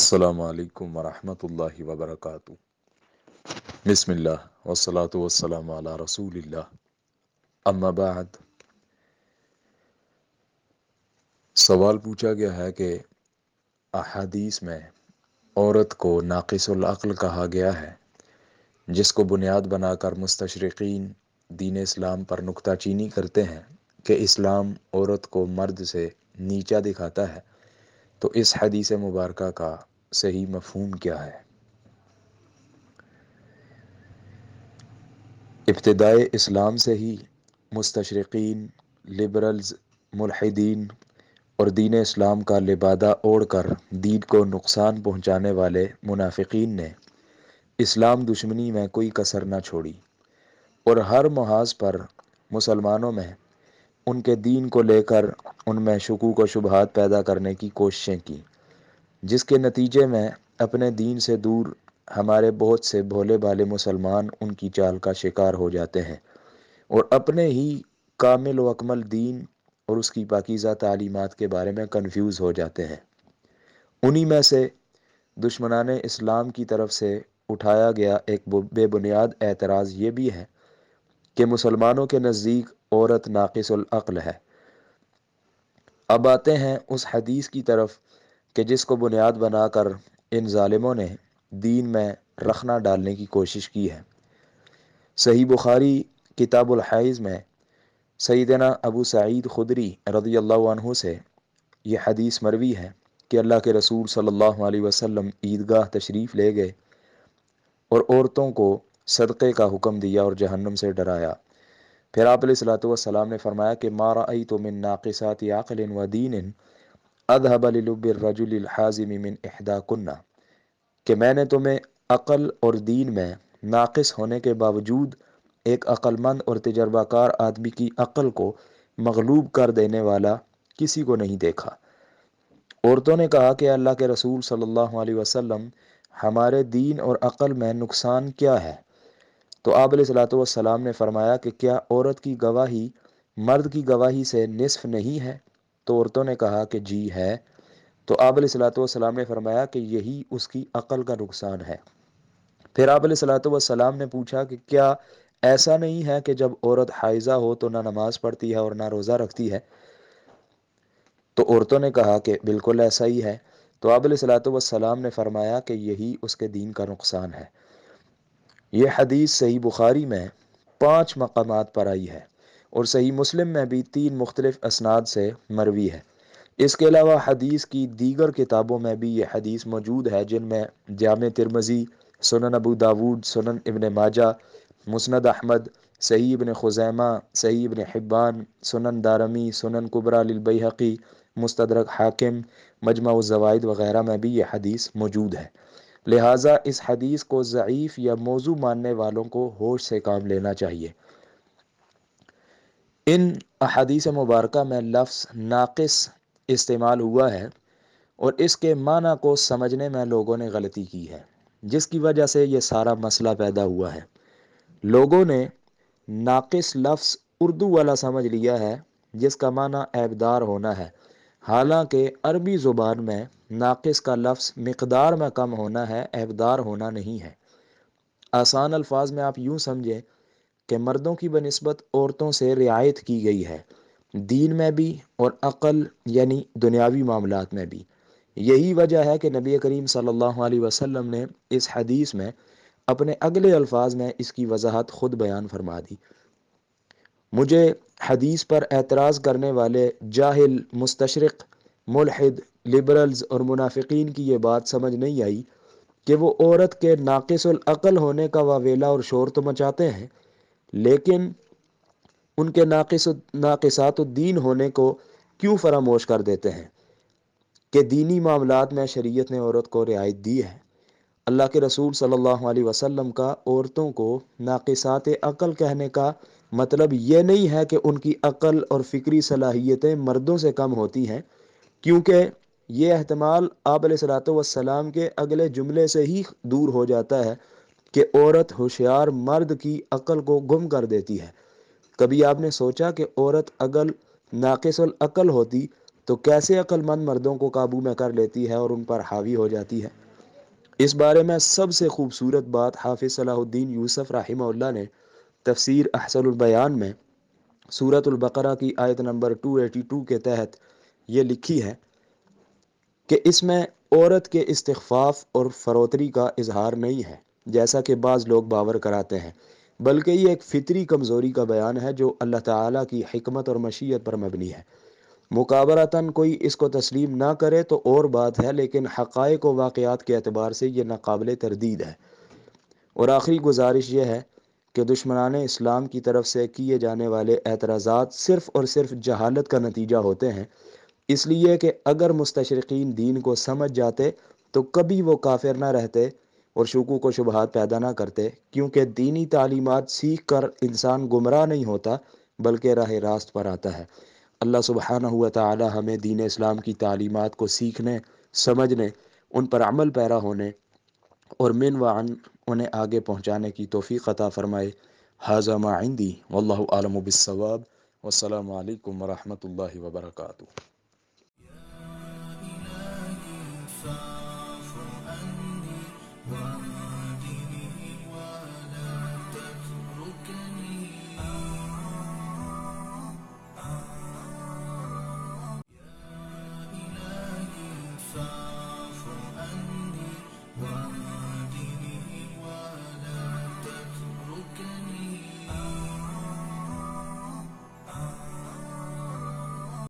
السلام علیکم ورحمۃ اللہ وبرکاتہ بسم اللہ وسلاۃ والسلام علیہ رسول اللہ اما بعد سوال پوچھا گیا ہے کہ احادیث میں عورت کو ناقص العقل کہا گیا ہے جس کو بنیاد بنا کر مستشرقین دین اسلام پر نکتہ چینی کرتے ہیں کہ اسلام عورت کو مرد سے نیچا دکھاتا ہے تو اس حدیث مبارکہ کا صحیح مفہوم کیا ہے ابتدائے اسلام سے ہی مستشرقین لبرلز ملحدین اور دین اسلام کا لبادہ اوڑھ کر دین کو نقصان پہنچانے والے منافقین نے اسلام دشمنی میں کوئی کثر نہ چھوڑی اور ہر محاذ پر مسلمانوں میں ان کے دین کو لے کر ان میں شکوک و شبہات پیدا کرنے کی کوششیں کیں جس کے نتیجے میں اپنے دین سے دور ہمارے بہت سے بھولے بھالے مسلمان ان کی چال کا شکار ہو جاتے ہیں اور اپنے ہی کامل و اکمل دین اور اس کی پاکیزہ تعلیمات کے بارے میں کنفیوز ہو جاتے ہیں انہی میں سے دشمنان اسلام کی طرف سے اٹھایا گیا ایک بے بنیاد اعتراض یہ بھی ہے کہ مسلمانوں کے نزدیک عورت ناقص العقل ہے اب آتے ہیں اس حدیث کی طرف کہ جس کو بنیاد بنا کر ان ظالموں نے دین میں رکھنا ڈالنے کی کوشش کی ہے صحیح بخاری کتاب الحائز میں سیدنا ابو سعید خدری رضی اللہ عنہ سے یہ حدیث مروی ہے کہ اللہ کے رسول صلی اللہ علیہ وسلم عیدگاہ تشریف لے گئے اور عورتوں کو صدقے کا حکم دیا اور جہنم سے ڈرایا پھر آپ علیہ السلام نے فرمایا کہ مارا آئی تو من ناقصات عقل و دین الرجل رجال من اہدا کنہ کہ میں نے تمہیں عقل اور دین میں ناقص ہونے کے باوجود ایک عقل مند اور تجربہ کار آدمی کی عقل کو مغلوب کر دینے والا کسی کو نہیں دیکھا عورتوں نے کہا کہ اللہ کے رسول صلی اللہ علیہ وسلم ہمارے دین اور عقل میں نقصان کیا ہے تو علیہ صلاحت وسلام نے فرمایا کہ کیا عورت کی گواہی مرد کی گواہی سے نصف نہیں ہے تو عورتوں نے کہا کہ جی ہے تو علیہ صلاۃ والسلام نے فرمایا کہ یہی اس کی عقل کا نقصان ہے پھر علیہ صلاۃ والسلام نے پوچھا کہ کیا ایسا نہیں ہے کہ جب عورت حائزہ ہو تو نہ نماز پڑھتی ہے اور نہ روزہ رکھتی ہے تو عورتوں نے کہا کہ بالکل ایسا ہی ہے تو علیہ صلاۃ والسلام نے فرمایا کہ یہی اس کے دین کا نقصان ہے یہ حدیث صحیح بخاری میں پانچ مقامات پر آئی ہے اور صحیح مسلم میں بھی تین مختلف اسناد سے مروی ہے اس کے علاوہ حدیث کی دیگر کتابوں میں بھی یہ حدیث موجود ہے جن میں جامع ترمزی سنن ابو داود سنن ابن ماجہ مسند احمد صحیح ابن خزیمہ صحیح ابن حبان سنن دارمی سنن قبرا للبیحقی مستدرک حاکم مجمع الزوائد وغیرہ میں بھی یہ حدیث موجود ہے لہٰذا اس حدیث کو ضعیف یا موضوع ماننے والوں کو ہوش سے کام لینا چاہیے ان احادیث مبارکہ میں لفظ ناقص استعمال ہوا ہے اور اس کے معنی کو سمجھنے میں لوگوں نے غلطی کی ہے جس کی وجہ سے یہ سارا مسئلہ پیدا ہوا ہے لوگوں نے ناقص لفظ اردو والا سمجھ لیا ہے جس کا معنی عیبدار ہونا ہے حالانکہ عربی زبان میں ناقص کا لفظ مقدار میں کم ہونا ہے عیبدار ہونا نہیں ہے آسان الفاظ میں آپ یوں سمجھیں کہ مردوں کی بنسبت عورتوں سے رعایت کی گئی ہے دین میں بھی اور عقل یعنی دنیاوی معاملات میں بھی یہی وجہ ہے کہ نبی کریم صلی اللہ علیہ وسلم نے اس حدیث میں اپنے اگلے الفاظ میں اس کی وضاحت خود بیان فرما دی مجھے حدیث پر اعتراض کرنے والے جاہل مستشرق ملحد لبرلز اور منافقین کی یہ بات سمجھ نہیں آئی کہ وہ عورت کے ناقص العقل ہونے کا واویلا اور شور تو مچاتے ہیں لیکن ان کے ناقص ناقصات و دین ہونے کو کیوں فراموش کر دیتے ہیں کہ دینی معاملات میں شریعت نے عورت کو رعایت دی ہے اللہ کے رسول صلی اللہ علیہ وسلم کا عورتوں کو ناقصات عقل کہنے کا مطلب یہ نہیں ہے کہ ان کی عقل اور فکری صلاحیتیں مردوں سے کم ہوتی ہیں کیونکہ یہ احتمال آپ علیہ صلاۃ وسلام کے اگلے جملے سے ہی دور ہو جاتا ہے کہ عورت ہوشیار مرد کی عقل کو گم کر دیتی ہے کبھی آپ نے سوچا کہ عورت ناقص العقل ہوتی تو کیسے عقل مند مردوں کو قابو میں کر لیتی ہے اور ان پر حاوی ہو جاتی ہے اس بارے میں سب سے خوبصورت بات حافظ صلاح الدین یوسف رحمہ اللہ نے تفسیر احسن البیان میں صورت البقرہ کی آیت نمبر 282 کے تحت یہ لکھی ہے کہ اس میں عورت کے استخفاف اور فروتری کا اظہار نہیں ہے جیسا کہ بعض لوگ باور کراتے ہیں بلکہ یہ ایک فطری کمزوری کا بیان ہے جو اللہ تعالیٰ کی حکمت اور مشیت پر مبنی ہے مقابرتاً کوئی اس کو تسلیم نہ کرے تو اور بات ہے لیکن حقائق و واقعات کے اعتبار سے یہ ناقابل تردید ہے اور آخری گزارش یہ ہے کہ دشمنان اسلام کی طرف سے کیے جانے والے اعتراضات صرف اور صرف جہالت کا نتیجہ ہوتے ہیں اس لیے کہ اگر مستشرقین دین کو سمجھ جاتے تو کبھی وہ کافر نہ رہتے اور شکو کو شبہات پیدا نہ کرتے کیونکہ دینی تعلیمات سیکھ کر انسان گمراہ نہیں ہوتا بلکہ راہ راست پر آتا ہے اللہ سبحانہ ہوا تعالیٰ ہمیں دین اسلام کی تعلیمات کو سیکھنے سمجھنے ان پر عمل پیرا ہونے اور من وعن انہیں آگے پہنچانے کی توفیق عطا فرمائے حاضہ معندی واللہ عالم بالصواب والسلام علیکم ورحمۃ اللہ وبرکاتہ